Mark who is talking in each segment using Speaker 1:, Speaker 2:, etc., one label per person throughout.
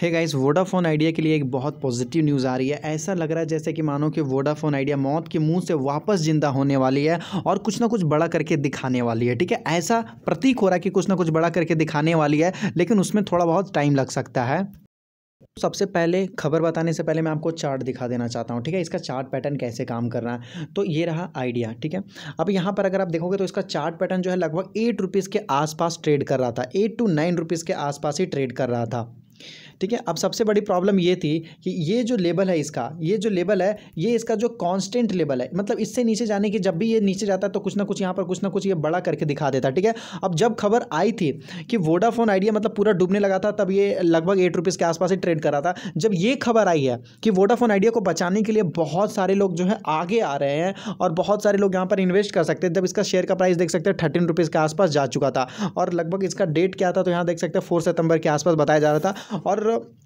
Speaker 1: है guys Vodafone idea के लिए एक बहुत पॉजिटिव न्यूज़ आ रही है ऐसा लग रहा है जैसे कि मानो कि वोडाफोन आइडिया मौत के मुंह से वापस जिंदा होने वाली है और कुछ ना कुछ बड़ा करके दिखाने वाली है ठीक है ऐसा प्रतीक हो रहा है कि कुछ ना कुछ बड़ा करके दिखाने वाली है लेकिन उसमें थोड़ा बहुत टाइम लग सकता है सबसे पहले खबर बताने से पहले मैं आपको चार्ट दिखा देना चाहता हूँ ठीक है इसका चार्ट पैटर्न कैसे काम कर रहा है तो ये रहा आइडिया ठीक है अब यहाँ पर अगर आप देखोगे तो इसका चार्ट पैटर्न जो है लगभग एट रुपीज़ के आसपास ट्रेड कर रहा था एट टू नाइन रुपीज़ के आसपास ही ट्रेड कर रहा था ठीक है अब सबसे बड़ी प्रॉब्लम ये थी कि ये जो लेबल है इसका ये जो लेबल है ये इसका जो कांस्टेंट लेबल है मतलब इससे नीचे जाने की जब भी ये नीचे जाता है तो कुछ ना कुछ यहाँ पर कुछ ना कुछ ये बड़ा करके दिखा देता ठीक है अब जब खबर आई थी कि वोडाफोन आइडिया मतलब पूरा डूबने लगा था तब ये लगभग एट रुपीज़ के आसपास ही ट्रेड कर रहा था जब ये खबर आई है कि वोडाफोन आइडिया को बचाने के लिए बहुत सारे लोग जो है आगे आ रहे हैं और बहुत सारे लोग यहाँ पर इन्वेस्ट कर सकते हैं जब इसका शेयर का प्राइस देख सकते हैं थर्टीन रुपीज़ के आसपास जा चुका था और लगभग इसका डेट क्या था तो यहाँ देख सकते हैं फोर सितंबर के आसपास बताया जा रहा था और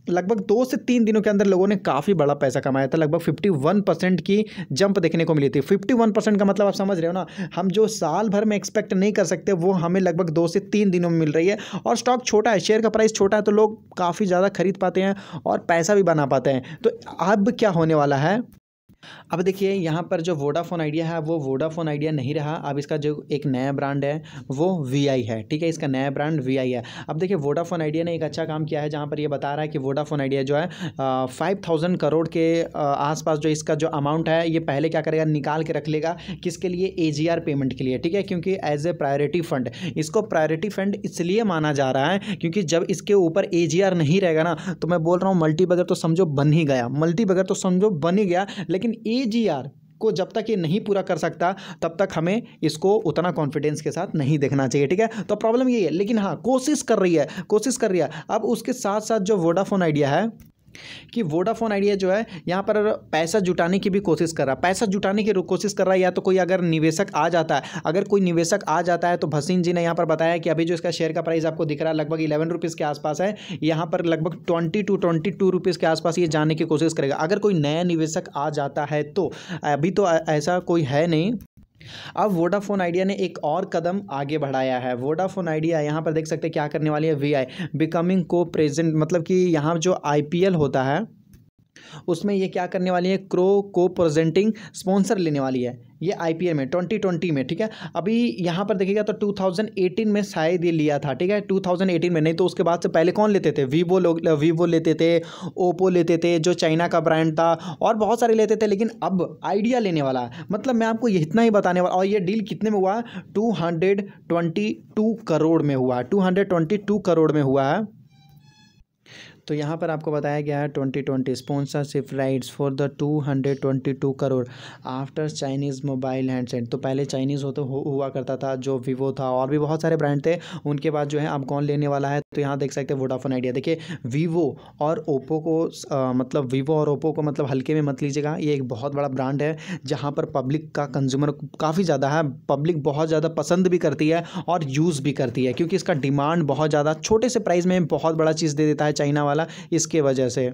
Speaker 1: लगभग दो से तीन दिनों के अंदर लोगों ने काफ़ी बड़ा पैसा कमाया था लगभग 51 परसेंट की जंप देखने को मिली थी 51 परसेंट का मतलब आप समझ रहे हो ना हम जो साल भर में एक्सपेक्ट नहीं कर सकते वो हमें लगभग दो से तीन दिनों में मिल रही है और स्टॉक छोटा है शेयर का प्राइस छोटा है तो लोग काफ़ी ज़्यादा खरीद पाते हैं और पैसा भी बना पाते हैं तो अब क्या होने वाला है अब देखिए यहाँ पर जो वोडाफोन आइडिया है वो वोडाफोन आइडिया नहीं रहा अब इसका जो एक नया ब्रांड है वो वी आई है ठीक है इसका नया ब्रांड वी आई है अब देखिए वोडाफोन आइडिया ने एक अच्छा काम किया है जहाँ पर ये बता रहा है कि वोडाफोन आइडिया जो है फाइव थाउजेंड करोड़ के आसपास जो इसका जो अमाउंट है ये पहले क्या करेगा निकाल के रख लेगा किसके लिए ए जी आर पेमेंट के लिए ठीक है क्योंकि एज ए प्रायोरिटी फंड इसको प्रायोरिटी फंड इसलिए माना जा रहा है क्योंकि जब इसके ऊपर ए जी आर नहीं रहेगा ना तो मैं बोल रहा हूँ मल्टी बगर तो समझो बन ही गया मल्टी बगर तो समझो बन ही गया लेकिन लेकिन ए को जब तक ये नहीं पूरा कर सकता तब तक हमें इसको उतना कॉन्फिडेंस के साथ नहीं देखना चाहिए ठीक है तो प्रॉब्लम ये है लेकिन हाँ कोशिश कर रही है कोशिश कर रही है अब उसके साथ साथ जो वोडाफोन आइडिया है कि वोडाफोन आइडिया जो है यहाँ पर पैसा जुटाने की भी कोशिश कर रहा है पैसा जुटाने की कोशिश कर रहा है या तो कोई अगर निवेशक आ जाता है अगर कोई निवेशक आ जाता है तो भसीन जी ने यहाँ पर बताया कि अभी जो इसका शेयर का प्राइस आपको दिख रहा है लगभग इलेवन रुपीज़ के आसपास है यहाँ पर लगभग twenty two twenty two rupees के आसपास ये जानने की कोशिश करेगा अगर कोई नया निवेशक आ जाता है तो अभी तो ऐसा कोई है नहीं अब वोडाफोन आइडिया ने एक और कदम आगे बढ़ाया है वोडाफोन आइडिया यहाँ पर देख सकते हैं क्या करने वाली है वी आई बिकमिंग को प्रेजेंट मतलब कि यहाँ जो आई होता है उसमें ये क्या करने वाली है क्रो को प्रेजेंटिंग स्पॉन्सर लेने वाली है ये आई में ट्वेंटी ट्वेंटी में ठीक है अभी यहाँ पर देखिएगा तो टू थाउजेंड एटीन में शायद ये लिया था ठीक है टू थाउजेंड एटीन में नहीं तो उसके बाद से पहले कौन लेते थे वीवो लोग वीवो लेते थे ओप्पो लेते थे जो चाइना का ब्रांड था और बहुत सारे लेते थे लेकिन अब आइडिया लेने वाला है मतलब मैं आपको इतना ही बताने वाला और ये डील कितने में हुआ two hundred twenty two crore में हुआ two hundred twenty two crore में हुआ है तो यहाँ पर आपको बताया गया है twenty twenty sponsorship rights for the two hundred twenty two crore after Chinese mobile handset तो पहले चाइनीज़ हो तो हुआ करता था जो वीवो था और भी बहुत सारे ब्रांड थे उनके बाद जो है आप कौन लेने वाला है तो यहाँ देख सकते हैं वोडाफोन आइडिया देखिए वीवो और ओप्पो को आ, मतलब वीवो और ओप्पो को मतलब हल्के में मत लीजिएगा ये एक बहुत बड़ा ब्रांड है जहाँ पर पब्लिक का कंज्यूमर काफ़ी ज़्यादा है पब्लिक बहुत ज़्यादा पसंद भी करती है और यूज़ भी करती है क्योंकि इसका डिमांड बहुत ज़्यादा छोटे से प्राइस में बहुत बड़ा चीज़ दे देता है चाइना वाला इसके वजह से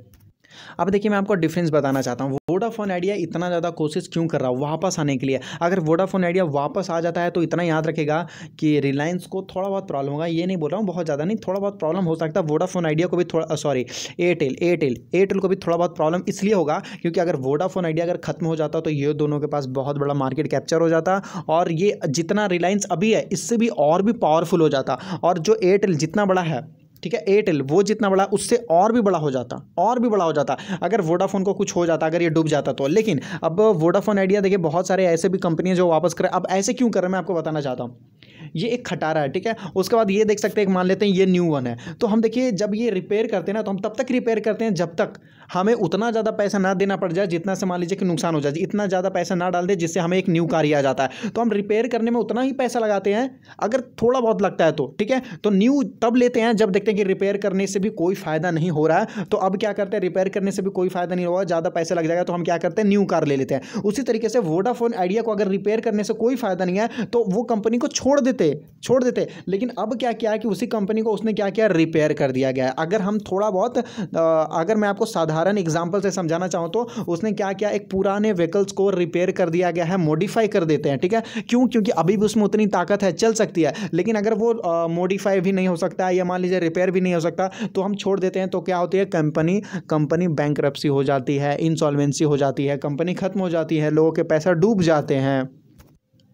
Speaker 1: अब देखिए मैं आपको डिफरेंस बताना चाहता हूँ वोडाफोन आइडिया इतना ज़्यादा कोशिश क्यों कर रहा हूँ वापस आने के लिए अगर वोडाफोन आइडिया वापस आ जाता है तो इतना याद रखेगा कि रिलायंस को थोड़ा बहुत प्रॉब्लम होगा ये नहीं बोल रहा हूँ बहुत ज़्यादा नहीं थोड़ा बहुत प्रॉब्लम हो सकता है वोडाफोन आइडिया को भी थोड़ा सॉरी एयरटेल एयरटेल एयरटेल को भी थोड़ा बहुत प्रॉब्लम इसलिए होगा क्योंकि अगर वोडाफोन आइडिया अगर खत्म हो जाता तो ये दोनों के पास बहुत बड़ा मार्केट कैप्चर हो जाता और ये जितना रिलायंस अभी है इससे भी और भी पावरफुल हो जाता और जो एयरटेल जितना बड़ा है ठीक है एयरटेल वो जितना बड़ा उससे और भी बड़ा हो जाता और भी बड़ा हो जाता अगर वोडाफोन को कुछ हो जाता अगर ये डूब जाता तो लेकिन अब वोडाफोन आइडिया देखिए बहुत सारे ऐसे भी कंपनी जो वापस करें अब ऐसे क्यों कर रहे हैं मैं आपको बताना चाहता हूँ ये एक खटारा है ठीक है उसके बाद ये देख सकते हैं मान लेते हैं ये न्यू वन है तो हम देखिए जब ये रिपेयर करते हैं ना तो हम तब तक रिपेयर करते हैं जब तक हमें उतना ज़्यादा पैसा ना देना पड़ जाए जितना से मान लीजिए कि नुकसान हो जाए इतना ज़्यादा पैसा ना डाल दे जिससे हमें एक न्यू कार ही आ जाता है तो हम रिपेयर करने में उतना ही पैसा लगाते हैं अगर थोड़ा बहुत लगता है तो ठीक है तो न्यू तब लेते हैं जब देखते हैं कि रिपेयर करने से भी कोई फ़ायदा नहीं हो रहा है तो अब क्या करते हैं रिपेयर करने से भी कोई फ़ायदा नहीं होगा ज़्यादा पैसे लग जाएगा तो हम क्या करते हैं न्यू कार ले लेते हैं उसी तरीके से वोडाफोन आइडिया को अगर रिपेयर करने से कोई फ़ायदा नहीं है तो वो कंपनी को छोड़ देते देते छोड़ देते लेकिन अब क्या किया कि उसी कंपनी को उसने क्या किया रिपेयर कर दिया गया है अगर हम थोड़ा बहुत अगर मैं आपको साधारण एग्जाम्पल से समझाना चाहूँ तो उसने क्या किया एक पुराने व्हीकल्स को रिपेयर कर दिया गया है मॉडिफाई कर देते हैं ठीक है क्यों क्योंकि अभी भी उसमें उतनी ताकत है चल सकती है लेकिन अगर वो मॉडिफाई भी नहीं हो सकता या मान लीजिए रिपेयर भी नहीं हो सकता तो हम छोड़ देते हैं तो क्या होती है कंपनी कंपनी बैंक हो जाती है इंसॉल्वेंसी हो जाती है कंपनी ख़त्म हो जाती है लोगों के पैसा डूब जाते हैं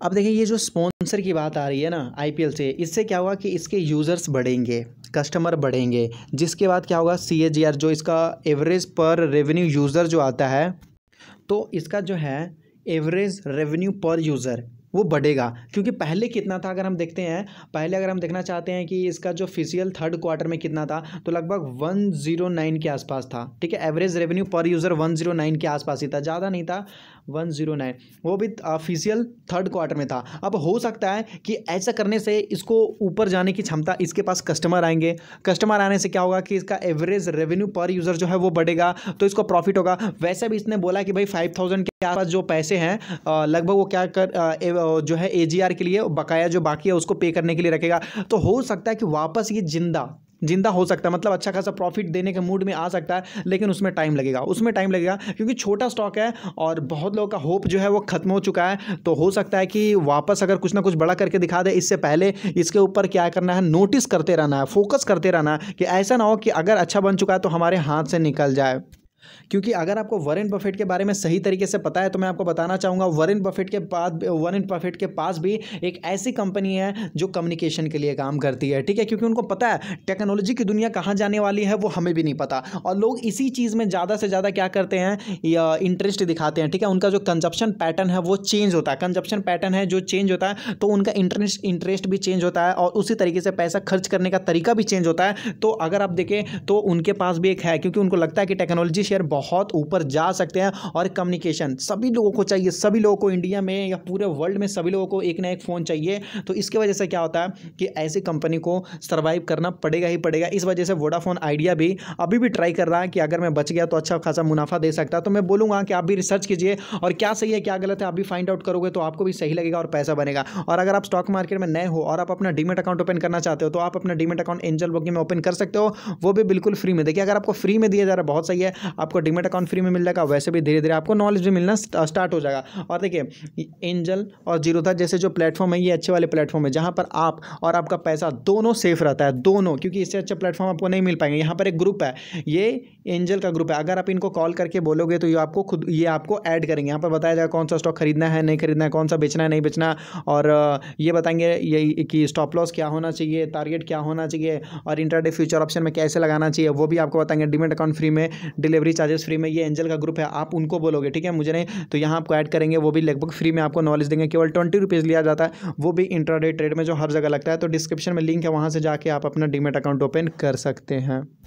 Speaker 1: अब देखिए ये जो स्पॉन्सर की बात आ रही है ना आईपीएल से इससे क्या होगा कि इसके यूज़र्स बढ़ेंगे कस्टमर बढ़ेंगे जिसके बाद क्या होगा सी जो इसका एवरेज पर रेवेन्यू यूज़र जो आता है तो इसका जो है एवरेज रेवेन्यू पर यूज़र वो बढ़ेगा क्योंकि पहले कितना था अगर हम देखते हैं पहले अगर हम देखना चाहते हैं कि इसका जो फिजियल थर्ड क्वार्टर में कितना था तो लगभग 109 के आसपास था ठीक है एवरेज रेवेन्यू पर यूज़र 109 के आसपास ही था ज़्यादा नहीं था 109 वो भी फिजियल थर्ड क्वार्टर में था अब हो सकता है कि ऐसा करने से इसको ऊपर जाने की क्षमता इसके पास कस्टमर आएंगे कस्टमर आने से क्या होगा कि इसका एवरेज रेवेन्यू पर यूज़र जो है वो बढ़ेगा तो इसको प्रॉफिट होगा वैसे भी इसने बोला कि भाई फाइव के आसपास जो पैसे हैं लगभग वो क्या कर जो है ए के लिए बकाया जो बाकी है उसको पे करने के लिए रखेगा तो हो सकता है कि वापस ये जिंदा जिंदा हो सकता है मतलब अच्छा खासा प्रॉफिट देने के मूड में आ सकता है लेकिन उसमें टाइम लगेगा उसमें टाइम लगेगा क्योंकि छोटा स्टॉक है और बहुत लोगों का होप जो है वो खत्म हो चुका है तो हो सकता है कि वापस अगर कुछ ना कुछ बड़ा करके दिखा दे इससे पहले इसके ऊपर क्या करना है नोटिस करते रहना है फोकस करते रहना है कि ऐसा ना हो कि अगर अच्छा बन चुका है तो हमारे हाथ से निकल जाए क्योंकि अगर आपको वरेन बफेट के बारे में सही तरीके से पता है तो मैं आपको बताना चाहूँगा वरेन बफेट के पास वरेन बफेट के पास भी एक ऐसी कंपनी है जो कम्युनिकेशन के लिए काम करती है ठीक है क्योंकि उनको पता है टेक्नोलॉजी की दुनिया कहाँ जाने वाली है वो हमें भी नहीं पता और लोग इसी चीज़ में ज़्यादा से ज़्यादा क्या करते हैं इंटरेस्ट दिखाते हैं ठीक है उनका जो कंजप्शन पैटर्न है वो चेंज होता है कंजप्शन पैटर्न है जो चेंज होता है तो उनका इंटरेस्ट इंटरेस्ट भी चेंज होता है और उसी तरीके से पैसा खर्च करने का तरीका भी चेंज होता है तो अगर आप देखें तो उनके पास भी एक है क्योंकि उनको लगता है कि टेक्नोलॉजी शेयर बहुत ऊपर जा सकते हैं और कम्युनिकेशन सभी लोगों को चाहिए सभी लोगों को इंडिया में या पूरे वर्ल्ड में सभी लोगों को एक ना एक फ़ोन चाहिए तो इसके वजह से क्या होता है कि ऐसी कंपनी को सर्वाइव करना पड़ेगा ही पड़ेगा इस वजह से वोडाफोन आइडिया भी अभी भी ट्राई कर रहा है कि अगर मैं बच गया तो अच्छा खासा मुनाफा दे सकता है तो मैं बोलूँगा कि आप भी रिसर्च कीजिए और क्या सही है क्या गलत है आप भी फाइंड आउट करोगे तो आपको भी सही लगेगा और पैसा बनेगा और अगर आप स्टॉक मार्केट में नए हो और आप अपना डीमेट अकाउंट ओपन करना चाहते हो तो आप अपना डीमेट अकाउंट एंजल बुकिंग में ओपन कर सकते हो वो भी बिल्कुल फ्री में देखिए अगर आपको फ्री में दिया जा रहा है बहुत सही है आपको डिमेट अकाउंट फ्री में मिल जाएगा वैसे भी धीरे धीरे आपको नॉलेज भी मिलना स्टार्ट हो जाएगा और देखिए एंजल और जीरोधा जैसे जो प्लेटफॉर्म है ये अच्छे वाले प्लेटफॉर्म है जहाँ पर आप और आपका पैसा दोनों सेफ रहता है दोनों क्योंकि इससे अच्छा प्लेटफॉर्म आपको नहीं मिल पाएंगे यहाँ पर एक ग्रुप है ये एंजल का ग्रुप है अगर आप इनको कॉल करके बोलोगे तो ये आपको खुद ये आपको ऐड करेंगे यहाँ पर बताया जाएगा कौन सा स्टॉक खरीदना है नहीं खरीदना है कौन सा बेचना है नहीं बेचना और ये बताएंगे ये कि स्टॉप लॉस क्या होना चाहिए टारगेट क्या होना चाहिए और इंटरडे फ्यूचर ऑप्शन में कैसे लगाना चाहिए वो भी आपको बताएंगे डिमेट अकाउंट फ्री में डिलीवरी भी चार्जेस फ्री में ये एंजल का ग्रुप है आप उनको बोलोगे ठीक है मुझे नहीं तो यहाँ आपको ऐड करेंगे वो भी लगभग फ्री में आपको नॉलेज देंगे केवल ट्वेंटी रुपीज़ लिया जाता है वो भी इंट्राडे ट्रेड में जो हर जगह लगता है तो डिस्क्रिप्शन में लिंक है वहाँ से जाके आप अपना डीमेट अकाउंट ओपन कर सकते हैं